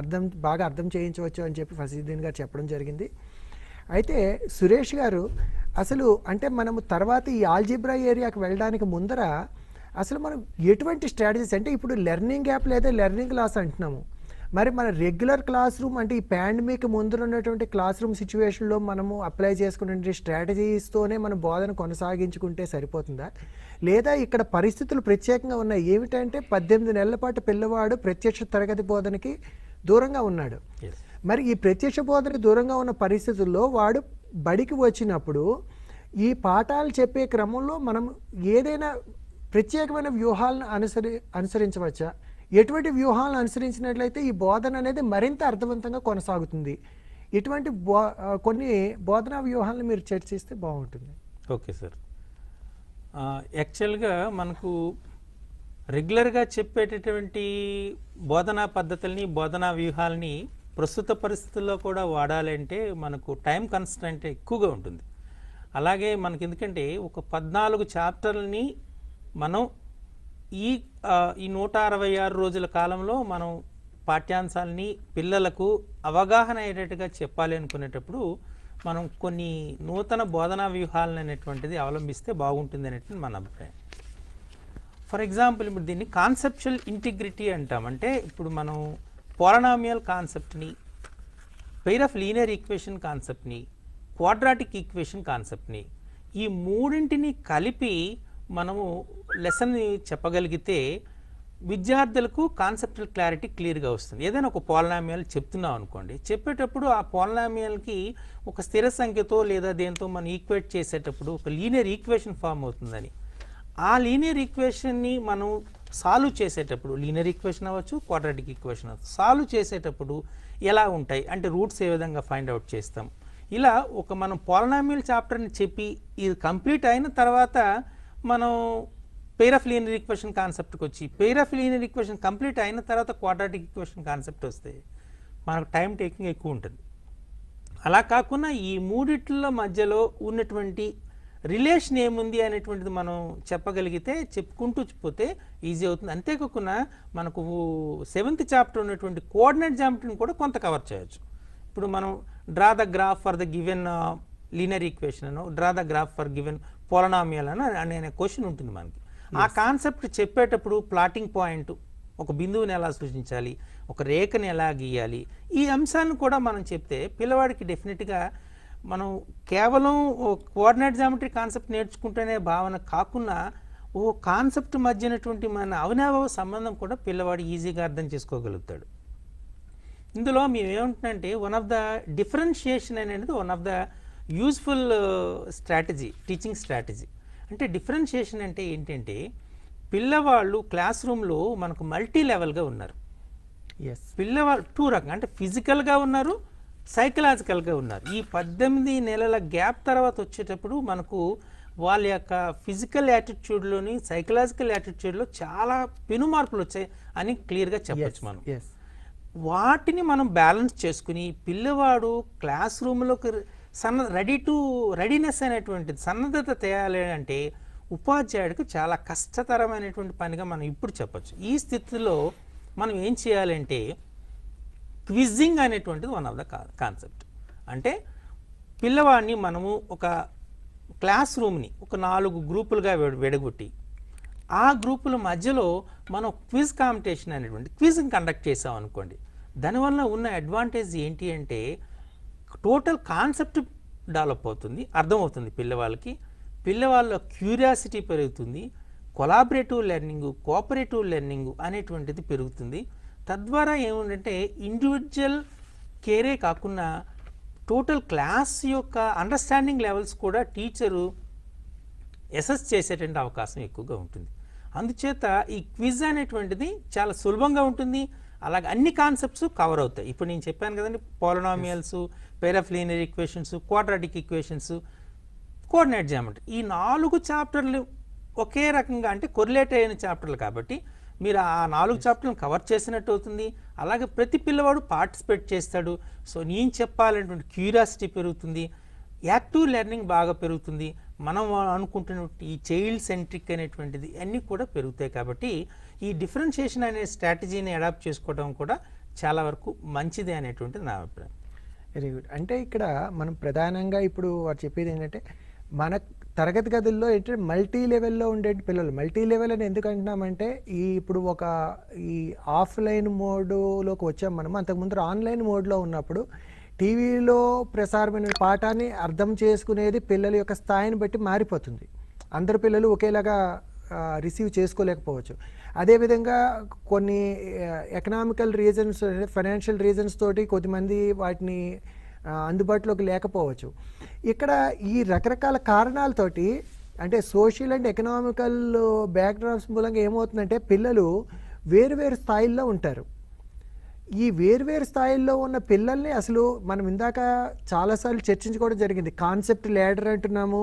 అర్థం బాగా అర్థం చేయించవచ్చు అని చెప్పి ఫసీద్దీన్ గారు చెప్పడం జరిగింది అయితే సురేష్ గారు అసలు అంటే మనము తర్వాత ఈ ఆల్జిబ్రా ఏరియాకి వెళ్ళడానికి ముందర అసలు మనం ఎటువంటి స్ట్రాటజీస్ అంటే ఇప్పుడు లెర్నింగ్ గ్యాప్ లేదా లెర్నింగ్ లాస్ అంటున్నాము మరి మన రెగ్యులర్ క్లాస్ రూమ్ అంటే ఈ పాండమిక్ ముందర ఉన్నటువంటి క్లాస్ రూమ్ సిచ్యువేషన్లో మనము అప్లై చేసుకునే స్ట్రాటజీస్తోనే మనం బోధన కొనసాగించుకుంటే సరిపోతుందా లేదా ఇక్కడ పరిస్థితులు ప్రత్యేకంగా ఉన్నాయి ఏమిటంటే పద్దెనిమిది నెలల పాటు పిల్లవాడు ప్రత్యక్ష తరగతి బోధనకి దూరంగా ఉన్నాడు మరి ఈ ప్రత్యక్ష బోధనకి దూరంగా ఉన్న పరిస్థితుల్లో వాడు బడికి వచ్చినప్పుడు ఈ పాఠాలు చెప్పే క్రమంలో మనం ఏదైనా ప్రత్యేకమైన వ్యూహాలను అనుసరి అనుసరించవచ్చా ఎటువంటి వ్యూహాలను అనుసరించినట్లయితే ఈ బోధన అనేది మరింత అర్థవంతంగా కొనసాగుతుంది ఇటువంటి బో కొన్ని బోధనా వ్యూహాలను మీరు చర్చిస్తే బాగుంటుంది ఓకే సార్ యాక్చువల్గా మనకు రెగ్యులర్గా చెప్పేటటువంటి బోధనా పద్ధతుల్ని బోధనా వ్యూహాలని ప్రస్తుత పరిస్థితుల్లో కూడా వాడాలంటే మనకు టైం కన్స్టెంట్ ఎక్కువగా ఉంటుంది అలాగే మనకి ఎందుకంటే ఒక పద్నాలుగు చాప్టర్ని మనం ఈ ఈ నూట అరవై ఆరు రోజుల కాలంలో మనం పాఠ్యాంశాలని పిల్లలకు అవగాహన అయ్యేటట్టుగా చెప్పాలి అనుకునేటప్పుడు మనం కొన్ని నూతన బోధనా వ్యూహాలను అనేటువంటిది అవలంబిస్తే బాగుంటుంది అనేటువంటి మన అభిప్రాయం ఫర్ ఎగ్జాంపుల్ ఇప్పుడు దీన్ని కాన్సెప్చువల్ ఇంటిగ్రిటీ అంటాం అంటే ఇప్పుడు మనం పాలనామియల్ కాన్సెప్ట్ని పెయిర్ ఆఫ్ లీనియర్ ఈక్వేషన్ కాన్సెప్ట్ని క్వాడ్రాటిక్ ఈక్వేషన్ కాన్సెప్ట్ని ఈ మూడింటిని కలిపి మనము లెసన్ చెప్పగలిగితే విద్యార్థులకు కాన్సెప్ట్ క్లారిటీ క్లియర్గా వస్తుంది ఏదైనా ఒక పోలనామియాలు చెప్తున్నాం అనుకోండి చెప్పేటప్పుడు ఆ పాలనామియల్కి ఒక స్థిర సంఖ్యతో లేదా దేంతో మనం ఈక్వేట్ చేసేటప్పుడు ఒక లీనియర్ ఈక్వేషన్ ఫామ్ అవుతుందని ఆ లీనియర్ ఈక్వేషన్ని మనం సాల్వ్ చేసేటప్పుడు లీనియర్ ఈక్వేషన్ అవ్వచ్చు క్వాడ్రాటిక్ ఈక్వేషన్ అవ్వచ్చు సాల్వ్ చేసేటప్పుడు ఎలా ఉంటాయి అంటే రూట్స్ ఏ విధంగా ఫైండ్ అవుట్ చేస్తాం ఇలా ఒక మనం పాలనామియల్ చాప్టర్ని చెప్పి ఇది కంప్లీట్ అయిన తర్వాత మనం పేర్ ఆఫ్ లీనియర్ ఈక్వేషన్ కాన్సెప్ట్కి వచ్చి pair of linear equation complete అయిన తర్వాత క్వాడ్రాటిక్ ఈక్వేషన్ కాన్సెప్ట్ వస్తే మనకు టైం టేకింగ్ ఎక్కువ ఉంటుంది అలా కాకుండా ఈ మూడిట్ల మధ్యలో ఉన్నటువంటి రిలేషన్ ఏముంది అనేటువంటిది మనం చెప్పగలిగితే చెప్పుకుంటూ పోతే ఈజీ అవుతుంది అంతేకాకుండా మనకు సెవెంత్ చాప్టర్ ఉన్నటువంటి కోఆర్డినేట్ జామెట్రీని కూడా కొంత కవర్ చేయొచ్చు ఇప్పుడు మనం draw the graph for the given linear equation అను draw the graph for given polynomial అని అనే క్వశ్చన్ ఉంటుంది మనకి ఆ కాన్సెప్ట్ చెప్పేటప్పుడు ప్లాటింగ్ పాయింట్ ఒక బిందువుని ఎలా సూచించాలి ఒక రేఖని ఎలా గీయాలి ఈ అంశాన్ని కూడా మనం చెప్తే పిల్లవాడికి డెఫినెట్గా మనం కేవలం ఓ కోఆర్డినేట్ జామెట్రీ కాన్సెప్ట్ నేర్చుకుంటేనే భావన కాకుండా ఓ కాన్సెప్ట్ మధ్యనటువంటి మన అవినాభావ సంబంధం కూడా పిల్లవాడు ఈజీగా అర్థం చేసుకోగలుగుతాడు ఇందులో మేము ఏమంటున్నంటే వన్ ఆఫ్ ద డిఫరెన్షియేషన్ అనేది one of the useful strategy teaching strategy అంటే డిఫరెన్షియేషన్ అంటే ఏంటంటే పిల్లవాళ్ళు క్లాస్ రూమ్లో మనకు మల్టీ లెవెల్గా ఉన్నారు ఎస్ పిల్లవాళ్ళు టూ రకం అంటే ఫిజికల్గా ఉన్నారు సైకలాజికల్గా ఉన్నారు ఈ పద్దెనిమిది నెలల గ్యాప్ తర్వాత వచ్చేటప్పుడు మనకు వాళ్ళ యొక్క ఫిజికల్ యాటిట్యూడ్లోని సైకలాజికల్ యాటిట్యూడ్లో చాలా పెనుమార్పులు వచ్చాయి అని క్లియర్గా చెప్పచ్చు మనం వాటిని మనం బ్యాలెన్స్ చేసుకుని పిల్లవాడు క్లాస్ రూమ్లోకి సన్న రెడీ టు రెడీనెస్ అనేటువంటిది సన్నద్ధత తేయాలి అంటే ఉపాధ్యాయుడికి చాలా కష్టతరమైనటువంటి పనిగా మనం ఇప్పుడు చెప్పచ్చు ఈ స్థితిలో మనం ఏం చేయాలంటే క్విజింగ్ అనేటువంటిది వన్ ఆఫ్ ద కాన్సెప్ట్ అంటే పిల్లవాడిని మనము ఒక క్లాస్ రూమ్ని ఒక నాలుగు గ్రూపులుగా విడగొట్టి ఆ గ్రూపుల మధ్యలో మనం క్విజ్ కాంపిటీషన్ అనేటువంటి క్విజింగ్ కండక్ట్ చేసామనుకోండి దానివల్ల ఉన్న అడ్వాంటేజ్ ఏంటి అంటే టోటల్ కాన్సెప్ట్ డెవలప్ అవుతుంది అర్థమవుతుంది పిల్లవాళ్ళకి పిల్లవాళ్ళ క్యూరియాసిటీ పెరుగుతుంది కొలాబరేటివ్ లెర్నింగ్ కోఆపరేటివ్ లెర్నింగ్ అనేటువంటిది పెరుగుతుంది తద్వారా ఏముందంటే ఇండివిజువల్ కేరే కాకుండా టోటల్ క్లాస్ యొక్క అండర్స్టాండింగ్ లెవెల్స్ కూడా టీచరు ఎసెస్ చేసేటువంటి అవకాశం ఎక్కువగా ఉంటుంది అందుచేత ఈ క్విజ్ అనేటువంటిది చాలా సులభంగా ఉంటుంది అలాగే అన్ని కాన్సెప్ట్స్ కవర్ అవుతాయి ఇప్పుడు నేను చెప్పాను కదండి polynomials pair of linear equations quadratic equations coordinate geometry ఈ నాలుగు చాప్టర్లు ఒకే రకంగా అంటే కొరిలేట్ అయిన చాప్టర్లు కాబట్టి మీరు ఆ నాలుగు చాప్టర్లను కవర్ చేసినట్టు అవుతుంది అలాగే ప్రతి పిల్లవాడు పార్టిసిపేట్ చేస్తాడు సో నేను చెప్పాలనేటువంటి క్యూరియాసిటీ పెరుగుతుంది యాక్టివ్ లెర్నింగ్ బాగా పెరుగుతుంది మనం అనుకుంటున్నటువంటి ఈ చైల్డ్ సెంట్రిక్ అనేటువంటిది అన్నీ కూడా పెరుగుతాయి కాబట్టి ఈ డిఫరెన్షియేషన్ అనే స్ట్రాటజీని అడాప్ట్ చేసుకోవడం కూడా చాలా వరకు మంచిది అనేటువంటిది నా అభిప్రాయం వెరీ గుడ్ అంటే ఇక్కడ మనం ప్రధానంగా ఇప్పుడు వారు చెప్పేది ఏంటంటే మన తరగతి గదుల్లో ఏంటంటే మల్టీ లెవెల్లో ఉండే పిల్లలు మల్టీ లెవెల్ అని ఎందుకు అంటున్నామంటే ఈ ఇప్పుడు ఒక ఈ ఆఫ్లైన్ మోడ్లోకి వచ్చాం మనం అంతకుముందు ఆన్లైన్ మోడ్లో ఉన్నప్పుడు టీవీలో ప్రసారమైన పాఠాన్ని అర్థం చేసుకునేది పిల్లల యొక్క స్థాయిని బట్టి మారిపోతుంది అందరు పిల్లలు ఒకేలాగా రిసీవ్ చేసుకోలేకపోవచ్చు అదేవిధంగా కొన్ని ఎకనామికల్ రీజన్స్ ఫైనాన్షియల్ రీజన్స్ తోటి కొద్దిమంది వాటిని అందుబాటులోకి లేకపోవచ్చు ఇక్కడ ఈ రకరకాల కారణాలతోటి అంటే సోషల్ అండ్ ఎకనామికల్ బ్యాక్డ్రాప్స్ మూలంగా ఏమవుతుందంటే పిల్లలు వేరువేరు స్థాయిల్లో ఉంటారు ఈ వేరువేరు స్థాయిల్లో ఉన్న పిల్లల్ని అసలు మనం ఇందాక చాలాసార్లు చర్చించుకోవడం జరిగింది కాన్సెప్ట్ లేడర్ అంటున్నాము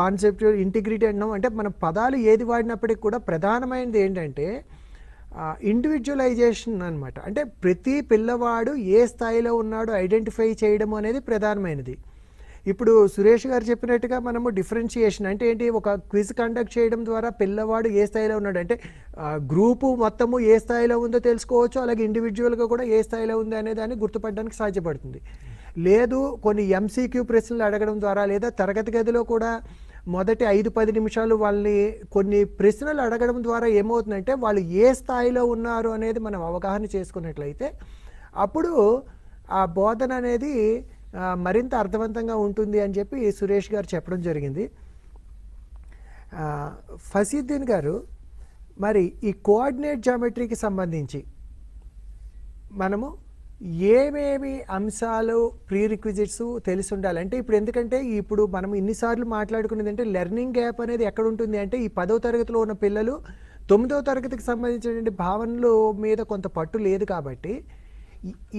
కాన్సెప్ట్ ఇంటిగ్రిటీ అంటున్నాము అంటే మన పదాలు ఏది వాడినప్పటికీ కూడా ప్రధానమైనది ఏంటంటే ఇండివిజువలైజేషన్ అనమాట అంటే ప్రతి పిల్లవాడు ఏ స్థాయిలో ఉన్నాడో ఐడెంటిఫై చేయడం అనేది ప్రధానమైనది ఇప్పుడు సురేష్ గారు చెప్పినట్టుగా మనము డిఫరెన్షియేషన్ అంటే ఏంటి ఒక క్విజ్ కండక్ట్ చేయడం ద్వారా పిల్లవాడు ఏ స్థాయిలో ఉన్నాడు అంటే గ్రూపు మొత్తము ఏ స్థాయిలో ఉందో తెలుసుకోవచ్చు అలాగే ఇండివిజువల్గా కూడా ఏ స్థాయిలో ఉంది అనే దాన్ని గుర్తుపడడానికి సాధ్యపడుతుంది లేదు కొన్ని ఎంసీక్యూ ప్రశ్నలు అడగడం ద్వారా లేదా తరగతి గదిలో కూడా మొదటి ఐదు పది నిమిషాలు వాళ్ళని కొన్ని ప్రశ్నలు అడగడం ద్వారా ఏమవుతుందంటే వాళ్ళు ఏ స్థాయిలో ఉన్నారు అనేది మనం అవగాహన చేసుకున్నట్లయితే అప్పుడు ఆ బోధన అనేది మరింత అర్థవంతంగా ఉంటుంది అని చెప్పి సురేష్ గారు చెప్పడం జరిగింది ఫసీద్దీన్ గారు మరి ఈ కోఆర్డినేట్ జామెట్రీకి సంబంధించి మనము ఏమేమి అంశాలు ప్రీ రిక్విజిట్స్ తెలిసి ఉండాలంటే ఇప్పుడు ఎందుకంటే ఇప్పుడు మనం ఇన్నిసార్లు మాట్లాడుకునేది అంటే లెర్నింగ్ గ్యాప్ అనేది ఎక్కడ ఉంటుంది అంటే ఈ పదో తరగతిలో ఉన్న పిల్లలు తొమ్మిదవ తరగతికి సంబంధించినటువంటి భావనల మీద కొంత పట్టు లేదు కాబట్టి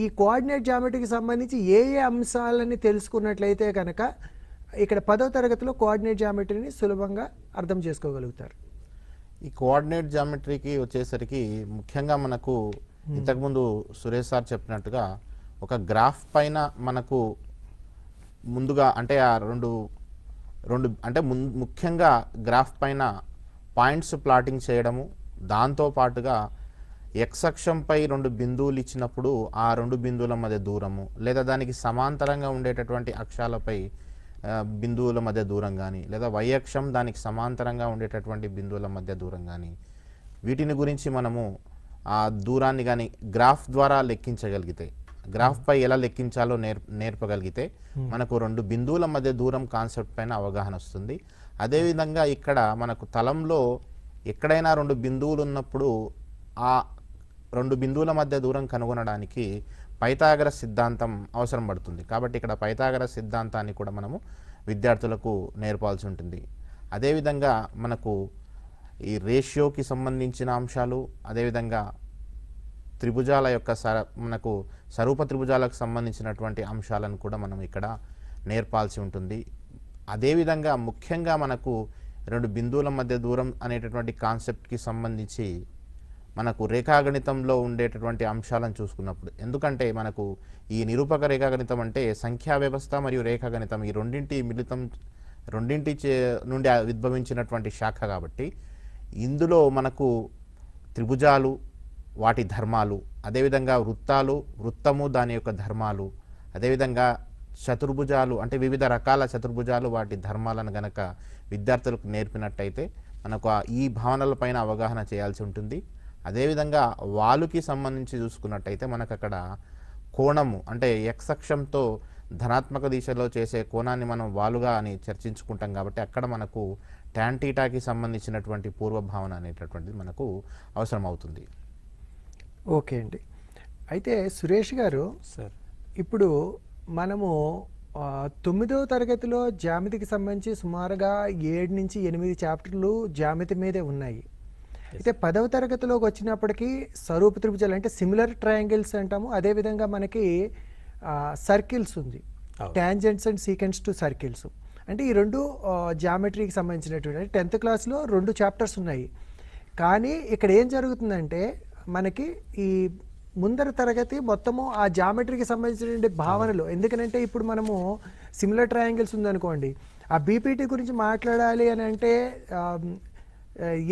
ఈ కోఆర్డినేట్ జామెట్రీకి సంబంధించి ఏ ఏ అంశాలని తెలుసుకున్నట్లయితే కనుక ఇక్కడ పదో తరగతిలో కోఆర్డినేట్ జామెట్రీని సులభంగా అర్థం చేసుకోగలుగుతారు ఈ కోఆర్డినేట్ జామెట్రీకి వచ్చేసరికి ముఖ్యంగా మనకు Hmm. ఇంతకుముందు సురేష్ సార్ చెప్పినట్టుగా ఒక గ్రాఫ్ పైన మనకు ముందుగా అంటే ఆ రెండు రెండు అంటే ముఖ్యంగా గ్రాఫ్ పైన పాయింట్స్ ప్లాటింగ్ చేయడము దాంతోపాటుగా ఎక్స్ అక్షంపై రెండు బిందువులు ఇచ్చినప్పుడు ఆ రెండు బిందువుల మధ్య దూరము లేదా దానికి సమాంతరంగా ఉండేటటువంటి అక్షాలపై బిందువుల మధ్య దూరం కానీ లేదా వై అక్షం దానికి సమాంతరంగా ఉండేటటువంటి బిందువుల మధ్య దూరం కానీ వీటిని గురించి మనము ఆ దూరాన్ని కానీ గ్రాఫ్ ద్వారా లెక్కించగలిగితే గ్రాఫ్పై ఎలా లెక్కించాలో నేర్ప నేర్పగలిగితే మనకు రెండు బిందువుల మధ్య దూరం కాన్సెప్ట్ పైన అవగాహన వస్తుంది అదేవిధంగా ఇక్కడ మనకు తలంలో ఎక్కడైనా రెండు బిందువులు ఉన్నప్పుడు ఆ రెండు బిందువుల మధ్య దూరం కనుగొనడానికి పైతాగర సిద్ధాంతం అవసరం పడుతుంది కాబట్టి ఇక్కడ పైతాగర సిద్ధాంతాన్ని కూడా మనము విద్యార్థులకు నేర్పాల్సి ఉంటుంది అదేవిధంగా మనకు ఈ రేషియోకి సంబంధించిన అంశాలు అదేవిధంగా త్రిభుజాల యొక్క సర మనకు స్వరూప త్రిభుజాలకు సంబంధించినటువంటి అంశాలను కూడా మనం ఇక్కడ నేర్పాల్సి ఉంటుంది అదేవిధంగా ముఖ్యంగా మనకు రెండు బిందువుల మధ్య దూరం అనేటటువంటి కాన్సెప్ట్కి సంబంధించి మనకు రేఖాగణితంలో ఉండేటటువంటి అంశాలను చూసుకున్నప్పుడు ఎందుకంటే మనకు ఈ నిరూపక రేఖాగణితం అంటే సంఖ్యా వ్యవస్థ మరియు రేఖాగణితం ఈ రెండింటి మిళితం రెండింటి నుండి ఉద్భవించినటువంటి శాఖ కాబట్టి ఇందులో మనకు త్రిభుజాలు వాటి ధర్మాలు అదేవిధంగా వృత్తాలు వృత్తము దాని యొక్క ధర్మాలు అదేవిధంగా చతుర్భుజాలు అంటే వివిధ రకాల చతుర్భుజాలు వాటి ధర్మాలను గనక విద్యార్థులకు నేర్పినట్టయితే మనకు ఈ భావనలపైన అవగాహన చేయాల్సి ఉంటుంది అదేవిధంగా వాలుకి సంబంధించి చూసుకున్నట్టయితే మనకు అక్కడ కోణము అంటే ఎక్సక్షంతో ధనాత్మక దిశలో చేసే కోణాన్ని మనం వాలుగా అని చర్చించుకుంటాం కాబట్టి అక్కడ మనకు ట్యాంటీటాకి టీటాకి సంబంధించినటువంటి పూర్వభావన అనేటటువంటిది మనకు అవసరం అవుతుంది ఓకే అండి అయితే సురేష్ గారు సార్ ఇప్పుడు మనము తొమ్మిదవ తరగతిలో జ్యామితికి సంబంధించి సుమారుగా ఏడు నుంచి ఎనిమిది చాప్టర్లు జ్యామితి మీదే ఉన్నాయి అయితే పదవ తరగతిలోకి వచ్చినప్పటికీ స్వరూప త్రిభుజాలు అంటే సిమిలర్ ట్రయాంగిల్స్ అంటాము అదేవిధంగా మనకి సర్కిల్స్ ఉంది tangents and secants to circles అంటే ఈ రెండు జామెట్రీకి సంబంధించినటువంటి టెన్త్ క్లాస్లో రెండు చాప్టర్స్ ఉన్నాయి కానీ ఇక్కడ ఏం జరుగుతుందంటే మనకి ఈ ముందర తరగతి మొత్తము ఆ జామెట్రీకి సంబంధించిన భావనలు ఎందుకనంటే ఇప్పుడు మనము సిమిలర్ ట్రయాంగిల్స్ ఉందనుకోండి ఆ బీపీటీ గురించి మాట్లాడాలి అని అంటే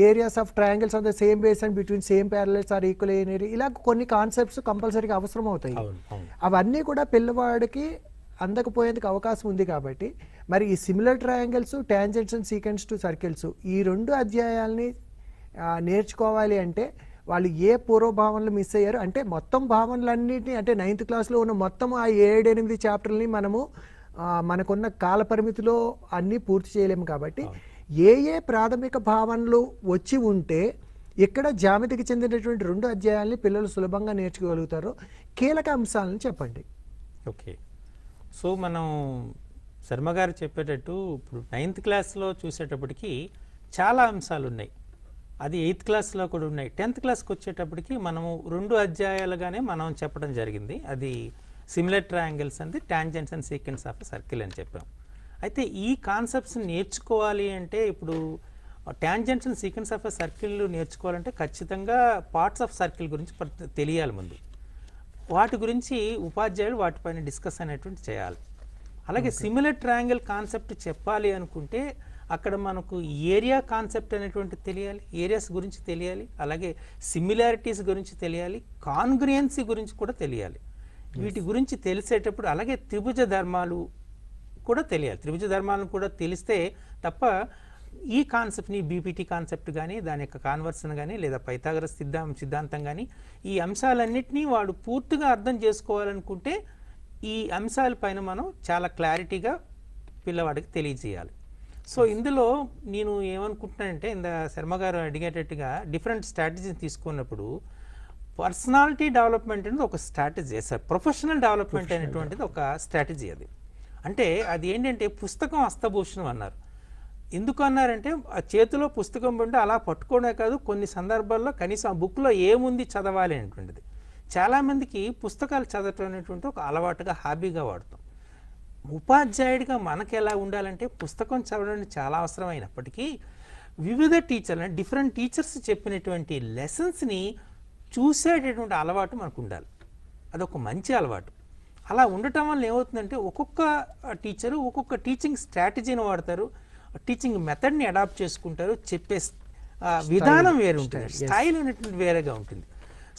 areas of triangles of the same base and between same parallels are equal అయినవి ఇలా కొన్ని కాన్సెప్ట్స్ కంపల్సరీగా అవసరం అవుతాయి అవన్నీ కూడా పిల్లవాడికి అందకపోయేందుకు అవకాశం ఉంది కాబట్టి మరి ఈ similar triangles tangents and secants to circles ఈ రెండు అధ్యాయాల్ని నేర్చుకోవాలి అంటే వాళ్ళు ఏ పూర్వభావనలు మిస్ అయ్యారు అంటే మొత్తం భావనలన్నింటినీ అంటే నైన్త్ క్లాస్లో ఉన్న మొత్తం ఆ ఏడు ఎనిమిది చాప్టర్లని మనము మనకున్న కాలపరిమితిలో అన్నీ పూర్తి చేయలేము కాబట్టి ఏ ఏ ప్రాథమిక భావనలు వచ్చి ఉంటే ఇక్కడ జామితికి చెందినటువంటి రెండు అధ్యాయాలని పిల్లలు సులభంగా నేర్చుకోగలుగుతారు కీలక అంశాలను చెప్పండి ఓకే సో మనం శర్మ గారు చెప్పేటట్టు ఇప్పుడు నైన్త్ క్లాస్లో చూసేటప్పటికి చాలా అంశాలు ఉన్నాయి అది ఎయిత్ క్లాస్లో కూడా ఉన్నాయి టెన్త్ క్లాస్కి వచ్చేటప్పటికి మనము రెండు అధ్యాయాలుగానే మనం చెప్పడం జరిగింది అది సిమిలర్ ట్రయాంగిల్స్ అంది tangents and secants of circle అని చెప్పాం అయితే ఈ కాన్సెప్ట్స్ నేర్చుకోవాలి అంటే ఇప్పుడు tangents and secants of circle నేర్చుకోవాలంటే ఖచ్చితంగా పార్ట్స్ ఆఫ్ సర్కిల్ గురించి తెలియాలి ముందు వాటి గురించి ఉపాధ్యాయులు వాటిపైన డిస్కస్ అనేటువంటి చేయాలి అలాగే సిమిలర్ ట్రయాంగిల్ కాన్సెప్ట్ చెప్పాలి అనుకుంటే అక్కడ మనకు ఏరియా కాన్సెప్ట్ అనేటువంటి తెలియాలి ఏరియాస్ గురించి తెలియాలి అలాగే సిమిలారిటీస్ గురించి తెలియాలి కాన్గ్రియన్సీ గురించి కూడా తెలియాలి వీటి గురించి తెలిసేటప్పుడు అలాగే త్రిభుజ ధర్మాలు కూడా తెలియాలి త్రిభుజ ధర్మాలను కూడా తెలిస్తే తప్ప ఈ కాన్సెప్ట్ని బీపీటీ కాన్సెప్ట్ కానీ దాని యొక్క కాన్వర్సన్ కానీ లేదా పైతాగర సిద్ధాం సిద్ధాంతం కానీ ఈ అంశాలన్నింటినీ వాడు పూర్తిగా అర్థం చేసుకోవాలనుకుంటే ఈ అంశాలపైన మనం చాలా క్లారిటీగా పిల్లవాడికి తెలియజేయాలి సో ఇందులో నేను ఏమనుకుంటున్నానంటే ఇంత శర్మ గారు అడిగేటట్టుగా డిఫరెంట్ స్ట్రాటజీని తీసుకున్నప్పుడు పర్సనాలిటీ డెవలప్మెంట్ అనేది ఒక స్ట్రాటజీ సార్ ప్రొఫెషనల్ డెవలప్మెంట్ అనేటువంటిది ఒక స్ట్రాటజీ అది అంటే అది ఏంటంటే పుస్తకం అస్తభూషణం అన్నారు ఎందుకు అన్నారంటే ఆ చేతిలో పుస్తకం ఉంటే అలా పట్టుకోవడమే కాదు కొన్ని సందర్భాల్లో కనీసం ఆ బుక్లో ఏముంది చదవాలి అనేటువంటిది చాలామందికి పుస్తకాలు చదవటం అనేటువంటి ఒక అలవాటుగా హాబీగా వాడతాం ఉపాధ్యాయుడిగా మనకు ఎలా ఉండాలంటే పుస్తకం చదవడం చాలా అవసరమైనప్పటికీ వివిధ టీచర్లు డిఫరెంట్ టీచర్స్ చెప్పినటువంటి లెసన్స్ని చూసేటటువంటి అలవాటు మనకు ఉండాలి అదొక మంచి అలవాటు అలా ఉండటం వల్ల ఏమవుతుందంటే ఒక్కొక్క టీచరు ఒక్కొక్క టీచింగ్ స్ట్రాటజీని వాడతారు టీచింగ్ మెథడ్ని అడాప్ట్ చేసుకుంటారు చెప్పే విధానం వేరు ఉంటుంది స్టైల్ అనేటువంటి వేరేగా ఉంటుంది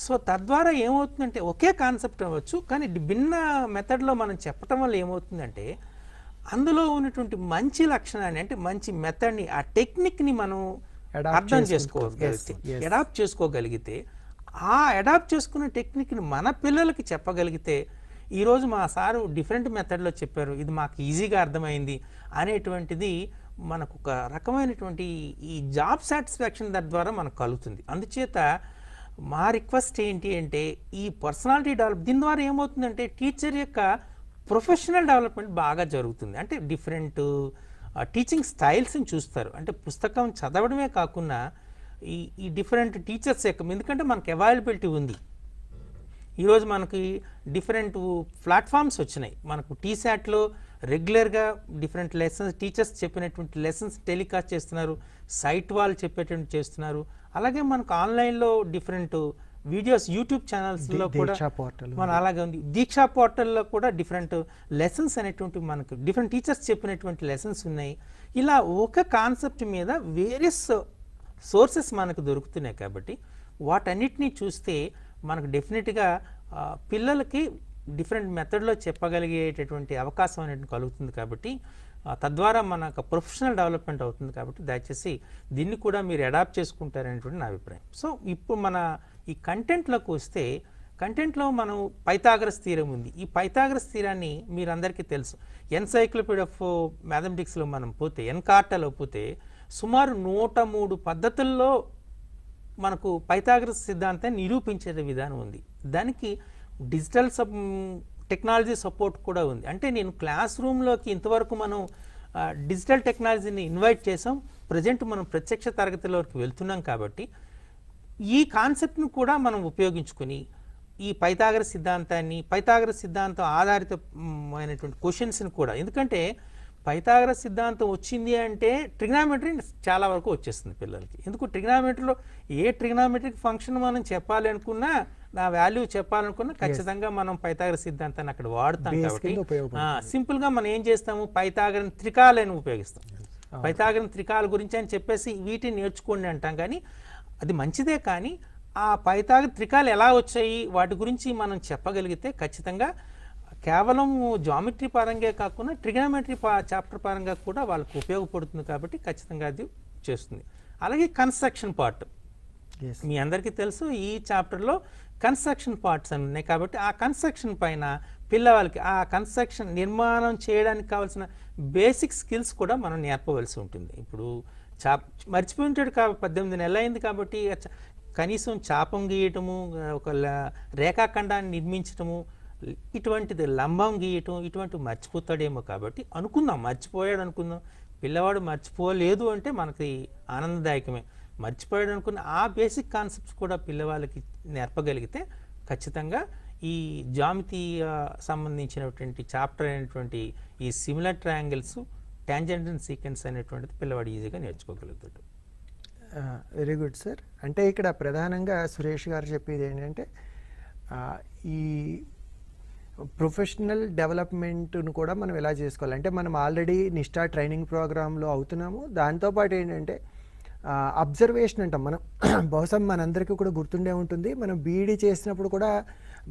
సో తద్వారా ఏమవుతుందంటే ఒకే కాన్సెప్ట్ అవ్వచ్చు కానీ భిన్న మెథడ్లో మనం చెప్పటం వల్ల ఏమవుతుందంటే అందులో ఉన్నటువంటి మంచి లక్షణాన్ని అంటే మంచి మెథడ్ని ఆ టెక్నిక్ని మనం అర్థం చేసుకోగలిగితే అడాప్ట్ చేసుకోగలిగితే ఆ అడాప్ట్ చేసుకున్న టెక్నిక్ని మన పిల్లలకి చెప్పగలిగితే ఈరోజు మా సారు డిఫరెంట్ మెథడ్లో చెప్పారు ఇది మాకు ఈజీగా అర్థమైంది అనేటువంటిది మనకు ఒక రకమైనటువంటి ఈ జాబ్ సాటిస్ఫాక్షన్ ద్వారా మనకు కలుగుతుంది అందుచేత మా రిక్వెస్ట్ ఏంటి అంటే ఈ పర్సనాలిటీ డెవలప్ దీని ద్వారా ఏమవుతుందంటే టీచర్ యొక్క ప్రొఫెషనల్ డెవలప్మెంట్ బాగా జరుగుతుంది అంటే డిఫరెంట్ టీచింగ్ స్టైల్స్ని చూస్తారు అంటే పుస్తకం చదవడమే కాకుండా ఈ ఈ డిఫరెంట్ టీచర్స్ యొక్క ఎందుకంటే మనకు అవైలబిలిటీ ఉంది ఈరోజు మనకి డిఫరెంట్ ప్లాట్ఫామ్స్ వచ్చినాయి మనకు టీశాట్లో రెగ్యులర్గా డిఫరెంట్ లెసన్స్ టీచర్స్ చెప్పినటువంటి లెసన్స్ టెలికాస్ట్ చేస్తున్నారు సైట్ వాళ్ళు చెప్పేటువంటి చేస్తున్నారు అలాగే మనకు ఆన్లైన్లో డిఫరెంట్ వీడియోస్ యూట్యూబ్ ఛానల్స్లో కూడా పోర్టల్ మన అలాగే ఉంది దీక్షా పోర్టల్లో కూడా డిఫరెంట్ లెసన్స్ అనేటువంటి మనకు డిఫరెంట్ టీచర్స్ చెప్పినటువంటి లెసన్స్ ఉన్నాయి ఇలా ఒక కాన్సెప్ట్ మీద వేరియస్ సోర్సెస్ మనకు దొరుకుతున్నాయి కాబట్టి వాటన్నిటినీ చూస్తే మనకు డెఫినెట్గా పిల్లలకి డిఫరెంట్ మెథడ్లో చెప్పగలిగేటటువంటి అవకాశం అనేది కలుగుతుంది కాబట్టి తద్వారా మనకు ప్రొఫెషనల్ డెవలప్మెంట్ అవుతుంది కాబట్టి దయచేసి దీన్ని కూడా మీరు అడాప్ట్ చేసుకుంటారనేటువంటి నా అభిప్రాయం సో ఇప్పుడు మన ఈ కంటెంట్లోకి వస్తే కంటెంట్లో మనం పైతాగ్రస్ తీరం ఉంది ఈ పైతాగ్రస్ తీరాన్ని మీరందరికీ తెలుసు ఎన్సైక్లోపీడ్ ఆఫ్ మ్యాథమెటిక్స్లో మనం పోతే ఎన్కార్టలో పోతే సుమారు నూట మూడు పద్ధతుల్లో మనకు పైతాగ్రస్ సిద్ధాంతాన్ని నిరూపించే విధానం ఉంది దానికి డిజిటల్ సబ్ టెక్నాలజీ సపోర్ట్ కూడా ఉంది అంటే నేను క్లాస్ రూమ్లోకి ఇంతవరకు మనం డిజిటల్ టెక్నాలజీని ఇన్వైట్ చేసాం ప్రజెంట్ మనం ప్రత్యక్ష తరగతిలోకి వెళ్తున్నాం కాబట్టి ఈ కాన్సెప్ట్ను కూడా మనం ఉపయోగించుకుని ఈ పైతాగర సిద్ధాంతాన్ని పైతాగర సిద్ధాంతం ఆధారితమైనటువంటి క్వశ్చన్స్ని కూడా ఎందుకంటే పైతాగర సిద్ధాంతం వచ్చింది అంటే ట్రిగ్నామెట్రీ చాలా వరకు వచ్చేస్తుంది పిల్లలకి ఎందుకు ట్రిగ్నామెట్రీలో ఏ ట్రిగ్నామెట్రిక్ ఫంక్షన్ మనం చెప్పాలి అనుకున్నా నా వాల్యూ చెప్పాలనుకున్న ఖచ్చితంగా మనం పైతాగర సిద్ధాంతాన్ని అక్కడ వాడుతాం కాబట్టి సింపుల్ గా మనం ఏం చేస్తాము పైతాగరం త్రికాలని ఉపయోగిస్తాం పైతాగరం త్రికాల గురించి అని చెప్పేసి వీటిని నేర్చుకోండి అంటాం కానీ అది మంచిదే కానీ ఆ పైతాగ త్రికాలు ఎలా వచ్చాయి వాటి గురించి మనం చెప్పగలిగితే ఖచ్చితంగా కేవలం జామెట్రీ పరంగా కాకుండా ట్రిగనామెట్రీ చాప్టర్ పరంగా కూడా వాళ్ళకు ఉపయోగపడుతుంది కాబట్టి ఖచ్చితంగా అది చేస్తుంది అలాగే కన్స్ట్రక్షన్ పార్ట్ మీ అందరికీ తెలుసు ఈ చాప్టర్లో కన్స్ట్రక్షన్ పార్ట్స్ అని ఉన్నాయి కాబట్టి ఆ కన్స్ట్రక్షన్ పైన పిల్లవాళ్ళకి ఆ కన్స్ట్రక్షన్ నిర్మాణం చేయడానికి కావాల్సిన బేసిక్ స్కిల్స్ కూడా మనం నేర్పవలసి ఉంటుంది ఇప్పుడు చా ఉంటాడు కాబట్టి పద్దెనిమిది నెలలు అయింది కాబట్టి కనీసం చాపం గీయటము ఒక రేఖాఖండాన్ని నిర్మించటము ఇటువంటిది లంబం గీయటం ఇటువంటివి మర్చిపోతాడేమో కాబట్టి అనుకుందాం మర్చిపోయాడు అనుకుందాం పిల్లవాడు మర్చిపోలేదు అంటే మనకి ఆనందదాయకమే మర్చిపోయాడు అనుకున్న ఆ బేసిక్ కాన్సెప్ట్స్ కూడా పిల్లవాళ్ళకి నేర్పగలిగితే ఖచ్చితంగా ఈ జామితీయ సంబంధించినటువంటి చాప్టర్ అయినటువంటి ఈ similar triangles tangent and secants అనేటువంటిది పిల్లవాడు ఈజీగా నేర్చుకోగలుగుతాడు వెరీ గుడ్ సార్ అంటే ఇక్కడ ప్రధానంగా సురేష్ గారు చెప్పేది ఏంటంటే ఈ ప్రొఫెషనల్ డెవలప్మెంట్ను కూడా మనం ఎలా చేసుకోవాలి అంటే మనం ఆల్రెడీ నిష్టా ట్రైనింగ్ ప్రోగ్రాంలో అవుతున్నాము దాంతోపాటు ఏంటంటే అబ్జర్వేషన్ అంటాం మనం బహుశా మనందరికీ కూడా గుర్తుండే ఉంటుంది మనం బీఈడీ చేసినప్పుడు కూడా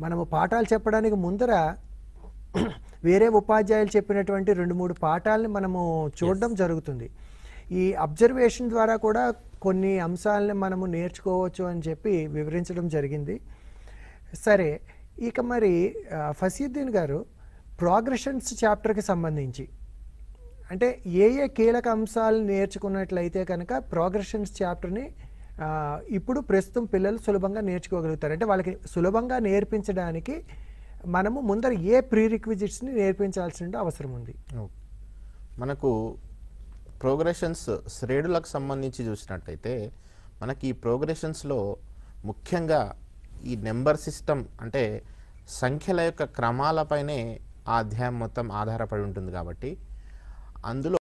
మనము పాఠాలు చెప్పడానికి ముందర వేరే ఉపాధ్యాయులు చెప్పినటువంటి రెండు మూడు పాఠాలని మనము చూడడం జరుగుతుంది ఈ అబ్జర్వేషన్ ద్వారా కూడా కొన్ని అంశాలని మనము నేర్చుకోవచ్చు అని చెప్పి వివరించడం జరిగింది సరే ఇక మరి ఫసీద్దీన్ గారు ప్రోగ్రెషన్స్ చాప్టర్కి సంబంధించి అంటే ఏ ఏ కీలక అంశాలు నేర్చుకున్నట్లయితే కనుక ప్రోగ్రెషన్స్ చాప్టర్ని ఇప్పుడు ప్రస్తుతం పిల్లలు సులభంగా నేర్చుకోగలుగుతారు అంటే వాళ్ళకి సులభంగా నేర్పించడానికి మనము ముందర ఏ ప్రీ రిక్విజిట్స్ని నేర్పించాల్సిన అవసరం ఉంది మనకు ప్రోగ్రెషన్స్ శ్రేణులకు సంబంధించి చూసినట్టయితే మనకి ఈ ప్రోగ్రెషన్స్లో ముఖ్యంగా ఈ నెంబర్ సిస్టమ్ అంటే సంఖ్యల యొక్క క్రమాలపైనే ఆ అధ్యాయం మొత్తం ఆధారపడి ఉంటుంది కాబట్టి అందులో